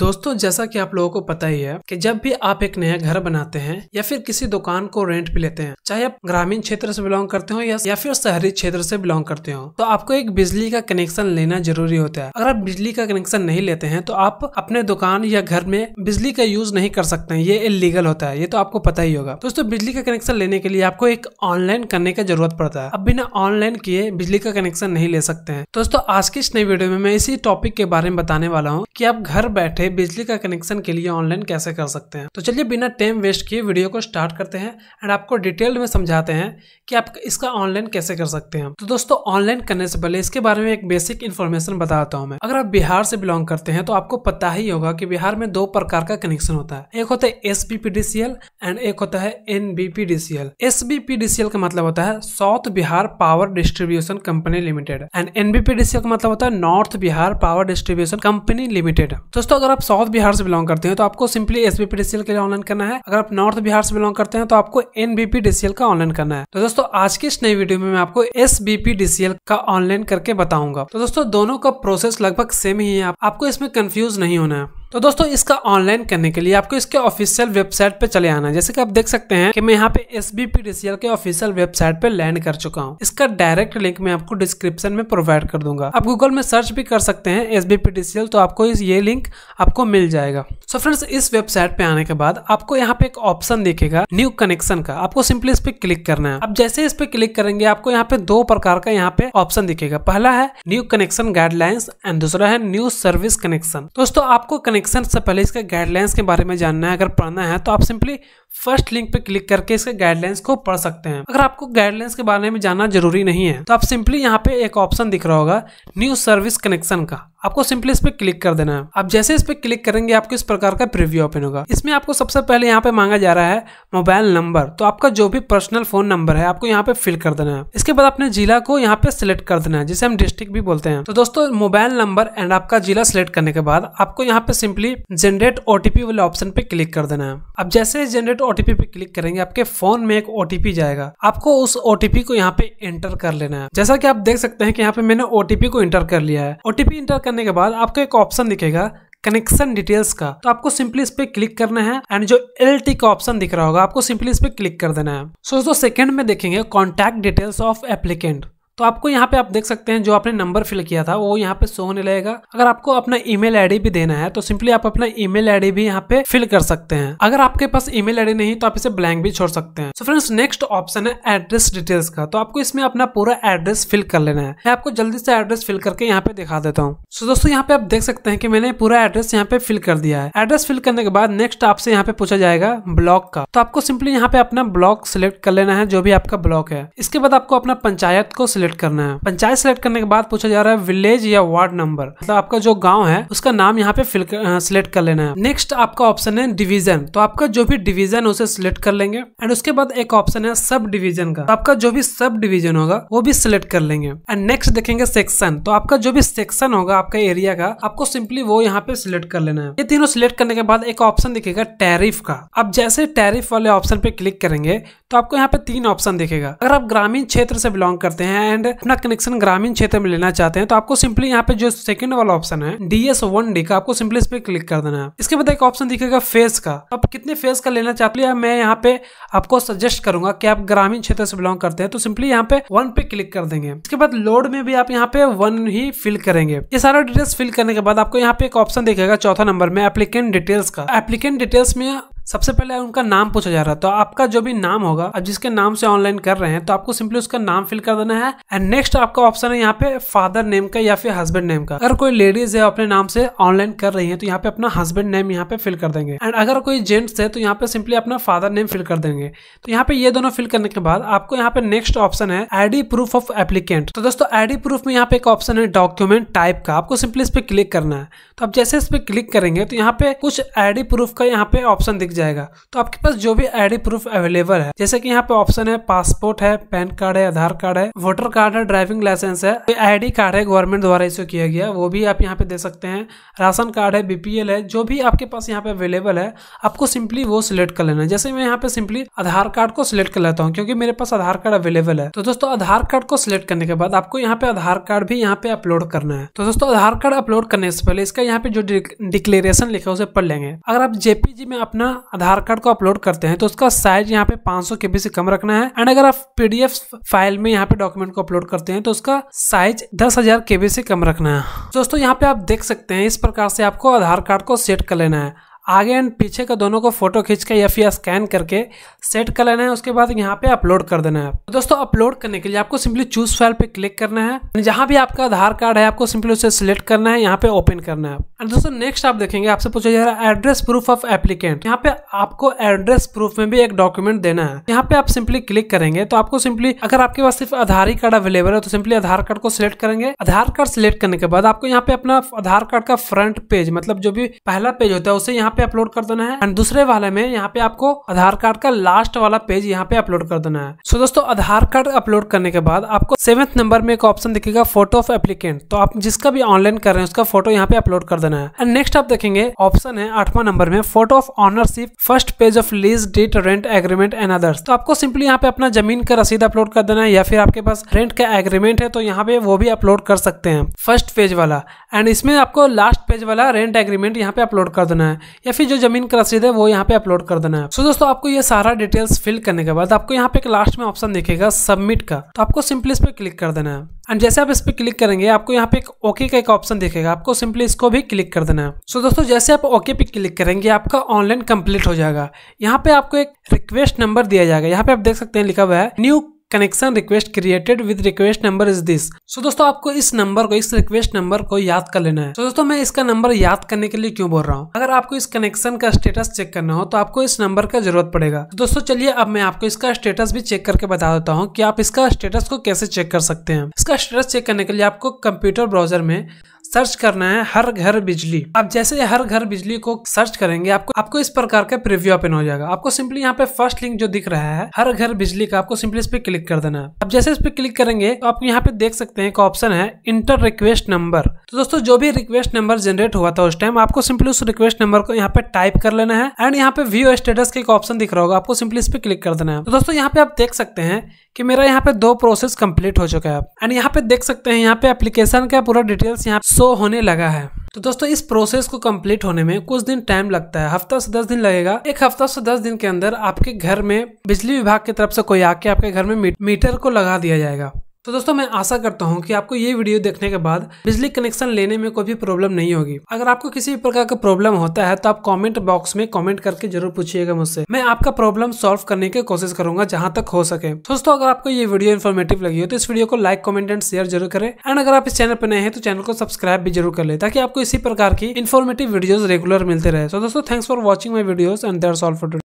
दोस्तों जैसा कि आप लोगों को पता ही है कि जब भी आप एक नया घर बनाते हैं या फिर किसी दुकान को रेंट पे लेते हैं चाहे आप ग्रामीण क्षेत्र से बिलोंग करते हो या, या फिर शहरी क्षेत्र से बिलोंग करते हो तो आपको एक बिजली का कनेक्शन लेना जरूरी होता है अगर आप बिजली का कनेक्शन नहीं लेते हैं तो आप अपने दुकान या घर में बिजली का यूज नहीं कर सकते ये इलीगल होता है ये तो आपको पता ही होगा दोस्तों बिजली का कनेक्शन लेने के लिए आपको एक ऑनलाइन करने का जरूरत पड़ता है अब बिना ऑनलाइन किए बिजली का कनेक्शन नहीं ले सकते हैं दोस्तों आज की इस नई वीडियो में मैं इसी टॉपिक के बारे में बताने वाला हूँ की आप घर बैठे बैठे बिजली का कनेक्शन के लिए ऑनलाइन कैसे कर सकते हैं तो चलिए बिना टाइम वेस्ट किए वीडियो को स्टार्ट करते हैं एंड आपको डिटेल में समझाते हैं कि आप इसका ऑनलाइन कैसे कर सकते हैं तो दोस्तों ऑनलाइन करने से पहले इसके बारे में एक बेसिक इन्फॉर्मेशन बताता हूँ मैं अगर आप बिहार से बिलोंग करते हैं तो आपको पता ही होगा की बिहार में दो प्रकार का कनेक्शन होता है एक होता है एस एंड एक होता है एन एसबीपीडीसीएल का मतलब होता है south Bihar power distribution company limited and NBPDCL का मतलब होता है north Bihar power distribution company limited दोस्तों अगर आप साउथ बिहार से बिलोंग करते हैं तो आपको सिंपली एस डीसीएल के लिए ऑनलाइन करना है अगर आप नॉर्थ बिहार से बिलोंग करते हैं तो आपको एनबीपी डीसीएल का ऑनलाइन करना है तो दोस्तों आज की इस नई वीडियो में मैं आपको एस डीसीएल का ऑनलाइन करके बताऊंगा तो दोस्तों दोनों का प्रोसेस लगभग सेम ही है आपको इसमें कंफ्यूज नहीं होना है तो दोस्तों इसका ऑनलाइन करने के लिए आपको इसके ऑफिशियल वेबसाइट पे चले आना है जैसे कि आप देख सकते हैं कि मैं यहाँ पे एस बी के ऑफिशियल वेबसाइट पे लैंड कर चुका हूँ इसका डायरेक्ट लिंक मैं आपको डिस्क्रिप्शन में प्रोवाइड कर दूंगा आप गूगल में सर्च भी कर सकते हैं एस तो आपको ये लिंक आपको मिल जाएगा सो so फ्रेंड्स इस वेबसाइट पे आने के बाद आपको यहाँ पे एक ऑप्शन दिखेगा न्यू कनेक्शन का आपको सिंपली इस पे क्लिक करना है आप जैसे इस पे क्लिक करेंगे आपको यहाँ पे दो प्रकार का यहाँ पे ऑप्शन दिखेगा पहला है न्यू कनेक्शन गाइडलाइंस एंड दूसरा है न्यू सर्विस कनेक्शन दोस्तों आपको कनेक्शन कनेक्शन से पहले इसके गाइडलाइंस के बारे में जानना है अगर पढ़ना है तो आप सिंपली फर्स्ट लिंक पे क्लिक करके इसके गाइडलाइंस को पढ़ सकते हैं अगर आपको गाइडलाइंस के बारे में जानना जरूरी नहीं है तो आप सिंपली यहाँ पे एक ऑप्शन दिख रहा होगा न्यू सर्विस कनेक्शन का आपको सिंपली इस पर क्लिक कर देना है आप जैसे इस पर क्लिक करेंगे आपको इस प्रकार का प्रिव्यू ओपन होगा इसमें आपको सबसे पहले यहाँ पे मांगा जा रहा है मोबाइल नंबर तो आपका जो भी पर्सनल फोन नंबर है आपको यहाँ पे फिल कर देना है इसके बाद अपने जिला को यहाँ पे सिलेक्ट कर देना है जिसे हम डिस्ट्रिक्ट भी बोलते हैं तो दोस्तों मोबाइल नंबर एंड आपका जिला सिलेक्ट करने के बाद आपको यहाँ पे सिंपली जनरेट ओटीपी वाले ऑप्शन पे क्लिक कर देना है अब जैसे जनरेट ओटीपी पे क्लिक करेंगे आपके फोन में एक ओटीपी जाएगा आपको उस ओटीपी को यहाँ पे एंटर कर लेना है जैसा की आप देख सकते हैं कि यहाँ पे मैंने ओटीपी को एंटर कर लिया है ओटीपी इंटर करने के बाद आपको एक ऑप्शन दिखेगा कनेक्शन डिटेल्स का तो आपको सिंपली इस पे क्लिक करना है एंड जो एल टी का ऑप्शन दिख रहा होगा आपको सिंपली इस पे क्लिक कर देना है सो दोस्तों सेकंड में देखेंगे कॉन्टैक्ट डिटेल्स ऑफ एप्लीकेंट तो आपको यहाँ पे आप देख सकते हैं जो आपने नंबर फिल किया था वो यहाँ पे शो होने लगेगा अगर आपको अपना ईमेल आईडी भी देना है तो सिंपली आप अपना ईमेल आईडी भी यहाँ पे फिल कर सकते हैं अगर आपके पास ईमेल आईडी नहीं तो आप इसे ब्लैंक भी छोड़ सकते हैं सो फ्रेंड्स नेक्स्ट ऑप्शन है एड्रेस डिटेल्स का तो आपको इसमें अपना पूरा एड्रेस फिल कर लेना है मैं आपको जल्दी से एड्रेस फिल करके यहाँ पे दिखा देता हूँ सो दोस्तों यहाँ पे आप देख सकते हैं कि मैंने पूरा एड्रेस यहाँ पे फिल कर दिया है एड्रेस फिल करने के बाद नेक्स्ट आपसे यहाँ पे पूछा जाएगा ब्लॉक का तो आपको सिंपली यहाँ पे अपना ब्लॉक सिलेक्ट कर लेना है जो भी आपका ब्लॉक है इसके बाद आपको अपना पंचायत को सिलेक्ट करना है पंचायत सिलेक्ट करने के बाद पूछा जा रहा है विलेज या वार्ड नंबर मतलब आपका जो गाँव है उसका नाम यहाँ पे सिलेक्ट कर लेना है नेक्स्ट आपका ऑप्शन है डिवीजन तो आपका जो भी डिवीजन उसे सिलेक्ट कर लेंगे एंड उसके बाद एक ऑप्शन है सब डिविजन का तो आपका जो भी सब डिविजन होगा वो भी सिलेक्ट कर लेंगे एंड नेक्स्ट देखेंगे सेक्शन तो आपका जो भी सेक्शन होगा आपका एरिया का आपको सिंपली वो यहाँ पे सिलेक्ट कर लेना है ये तीनों सिलेक्ट करने के बाद एक ऑप्शन दिखेगा टैरिफ का आप जैसे टैरिफ वाले ऑप्शन पे क्लिक करेंगे तो आपको यहाँ पे तीन ऑप्शन दिखेगा अगर आप ग्रामीण क्षेत्र से बिलोंग करते हैं एंड अपना कनेक्शन ग्रामीण क्षेत्र में लेना चाहते हैं तो आपको सिंपली यहाँ पे जो सेकंड वाला ऑप्शन है डीएस वन डी का आपको सिंपली इस पर क्लिक कर देना है इसके बाद एक ऑप्शन दिखेगा फेस का आप कितने फेस का लेना चाहते हैं मैं यहाँ पे आपको सजेस्ट करूंगा कि आप ग्रामीण क्षेत्र से बिलोंग करते हैं तो सिंपली यहाँ पे वन पे क्लिक कर देंगे इसके बाद लोड में भी आप यहाँ पे वन ही फिल करेंगे ये सारा डिटेल्स फिल करने के बाद आपको यहाँ पे एक ऑप्शन दिखेगा चौथा नंबर में एप्लीकेंट डिटेल्स का एप्लीकेंट डिटेल्स में सबसे पहले उनका नाम पूछा जा रहा है तो आपका जो भी नाम होगा अब जिसके नाम से ऑनलाइन कर रहे हैं तो आपको सिंपली उसका नाम फिल कर देना है एंड नेक्स्ट आपका ऑप्शन है यहाँ पे फादर नेम का या फिर हस्बैंड नेम का अगर कोई लेडीज है अपने नाम से ऑनलाइन कर रही है तो यहाँ पे अपना हस्बैंड नेम यहाँ पे फिल कर देंगे एंड अगर कोई जेंट्स है तो यहाँ पे सिंपली अपना फादर नेम फिल कर देंगे तो यहाँ पे ये दोनों फिल करने के बाद आपको यहाँ पे नेक्स्ट ऑप्शन है आईडी प्रूफ ऑफ एप्लीकेंट तो दोस्तों आईडी प्रूफ में यहाँ पे एक ऑप्शन है डॉक्यूमेंट टाइप का आपको सिंपली इस पर क्लिक करना है तो आप जैसे इस पर क्लिक करेंगे तो यहाँ पे कुछ आईडी प्रूफ का यहाँ पे ऑप्शन दिख जाए जाएगा तो आपके पास जो भी आईडी प्रूफ अवेलेबल है जैसे कि यहाँ पे ऑप्शन है पासपोर्ट है पैन कार्ड है आधार कार्ड है वोटर कार्ड है ड्राइविंग लाइसेंस है तो आईडी कार्ड है गवर्नमेंट द्वारा इश्यू किया गया वो भी आप यहाँ पे दे सकते हैं राशन कार्ड है बीपीएल है जो भी आपके पास यहाँ पे अवेलेबल है आपको सिंपली वो सिलेक्ट कर लेना जैसे मैं यहाँ पे सिंपली आधार कार्ड को सिलेक्ट कर लेता हूँ क्योंकि मेरे पास आधार कार्ड अवेलेबल है तो दोस्तों आधार कार्ड को सिलेक्ट करने के बाद आपको यहाँ पे आधार कार्ड भी यहाँ पे अपलोड करना है तो दोस्तों आधार कार्ड अपलोड करने से पहले इसका यहाँ पे जो डिक्लेरेशन लिखा है उसे पढ़ लेंगे अगर आप जेपीजी में अपना आधार कार्ड को अपलोड करते हैं तो उसका साइज यहाँ पे 500 सौ केबी से कम रखना है एंड अगर आप पीडीएफ फाइल में यहाँ पे डॉक्यूमेंट को अपलोड करते हैं तो उसका साइज दस हजार केबी से कम रखना है दोस्तों यहाँ पे आप देख सकते हैं इस प्रकार से आपको आधार कार्ड को सेट कर लेना है आगे एंड पीछे का दोनों को फोटो खींच के या फिर स्कैन करके सेट कर लेना है उसके बाद यहाँ पे अपलोड कर देना है तो दोस्तों अपलोड करने के लिए आपको सिंपली चूज फाइल पे क्लिक करना है जहाँ भी आपका आधार कार्ड है आपको सिंपली उसे सिलेक्ट करना है यहाँ पे ओपन करना है दोस्तों नेक्स्ट आप देखेंगे आपसे पूछा जा रहा है एड्रेस प्रूफ ऑफ एप्लीकेंट यहाँ पे आपको एड्रेस प्रूफ में भी एक डॉक्यूमेंट देना है यहाँ पे आप सिंपली क्लिक करेंगे तो आपको सिंपली अगर आपके पास सिर्फ आधार ही कार्ड अवेलेबल है तो सिंपली आधार कार्ड को सिलेक्ट करेंगे आधार कार्ड सिलेक्ट करने के बाद आपको यहाँ पे अपना आधार कार्ड का फ्रंट पेज मतलब जो भी पहला पेज होता है उसे यहाँ यहाँ पे अपलोड कर देना है एंड दूसरे वाले में यहाँ पे आपको आधार कार्ड का लास्ट वाला पेज यहाँ पे अपलोड कर देना है सो so दोस्तों आधार कार्ड अपलोड करने के बाद आपको सेवेंथ नंबर में एक ऑप्शन दिखेगा फोटो ऑफ एप्लीकेंट तो आप जिसका भी ऑनलाइन कर रहे हैं उसका फोटो यहाँ पे अपलोड कर देना है एंड नेक्स्ट आप देखेंगे ऑप्शन है आठवां नंबर में photo of ownership first page of lease deed rent agreement and others तो आपको सिंपली यहाँ पे अपना जमीन का रसीद अपलोड कर देना है या फिर आपके पास रेंट का एग्रीमेंट है तो यहाँ पे वो भी अपलोड कर सकते हैं फर्स्ट पेज वाला एंड इसमें आपको लास्ट पेज वाला रेंट एग्रीमेंट यहाँ पे अपलोड कर देना है या फिर जो जमीन का रसीद है वो यहाँ पे अपलोड कर देना है सो so दोस्तों आपको ये सारा डिटेल्स फिल करने के बाद आपको यहाँ पे एक लास्ट में ऑप्शन दिखेगा सबमिट का तो आपको सिंपली इस पर क्लिक कर देना है एंड जैसे आप इस पर क्लिक करेंगे आपको यहाँ पे एक ओके का एक ऑप्शन दिखेगा आपको सिंपली इसको भी क्लिक कर देना है सो so दोस्तों जैसे आप ओके पे क्लिक करेंगे आपका ऑनलाइन कंप्लीट हो जाएगा यहाँ पे आपको एक रिक्वेस्ट नंबर दिया जाएगा यहाँ पे आप देख सकते हैं लिखा हुआ है new connection request created with request number is this so दोस्तों आपको इस नंबर को इस रिक्वेस्ट नंबर को याद कर लेना है तो so, दोस्तों मैं इसका नंबर याद करने के लिए क्यों बोल रहा हूँ अगर आपको इस कनेक्शन का स्टेटस चेक करना हो तो आपको इस नंबर का जरूरत पड़ेगा so तो दोस्तों चलिए अब मैं आपको इसका स्टेटस भी चेक करके बता देता हूँ की आप इसका स्टेटस को कैसे चेक कर सकते हैं इसका स्टेटस चेक करने के लिए आपको कंप्यूटर ब्राउजर में सर्च करना है हर घर बिजली आप जैसे हर घर बिजली को सर्च करेंगे आपको आपको इस प्रकार का प्रिव्यू ओपन हो जाएगा आपको सिंपली यहाँ पे फर्स्ट लिंक जो दिख रहा है हर घर बिजली का आपको सिंपली इस पे क्लिक क्लिक कर देना है अब जैसे इस पर क्लिक करेंगे तो आप यहाँ पे देख सकते हैं एक ऑप्शन है इंटर रिक्वेस्ट नंबर तो दोस्तों जो भी रिक्वेस्ट नंबर जनरेट हुआ था उस टाइम आपको सिंपली उस रिक्वेस्ट नंबर को यहाँ पे टाइप कर लेना है एंड यहाँ पे व्यू स्टेटस का एक ऑप्शन दिख रहा होगा आपको सिंपली इस पर क्लिक कर देना है तो दोस्तों यहाँ पे आप देख सकते हैं कि मेरा यहाँ पे दो प्रोसेस कंप्लीट हो चुका है एंड यहाँ पे देख सकते हैं यहाँ पे एप्लीकेशन का पूरा डिटेल्स यहाँ शो होने लगा है तो दोस्तों इस प्रोसेस को कंप्लीट होने में कुछ दिन टाइम लगता है हफ्ता से दस दिन लगेगा एक हफ्ता से दस दिन के अंदर आपके घर में बिजली विभाग की तरफ से कोई आके आपके घर में मीटर को लगा दिया जाएगा तो दोस्तों मैं आशा करता हूँ कि आपको ये वीडियो देखने के बाद बिजली कनेक्शन लेने में कोई भी प्रॉब्लम नहीं होगी अगर आपको किसी भी प्रकार का प्रॉब्लम होता है तो आप कमेंट बॉक्स में कमेंट करके जरूर पूछिएगा मुझसे मैं आपका प्रॉब्लम सॉल्व करने की कोशिश करूंगा जहां तक हो सके दोस्तों अगर आपको ये वीडियो इन्फॉर्मेटिव लगी हो तो इस वीडियो को लाइक कॉमेंट एंड शेयर जरूर करें एंड अगर आप इस चैनल पर नए हैं तो चैनल को सब्सक्राइब भी जरूर कर ले ताकि आपको इसी प्रकार की इन्फॉर्मेटिव वीडियो रेगुलर मिलते रहे तो दोस्तों thanks for watching my video and there solve for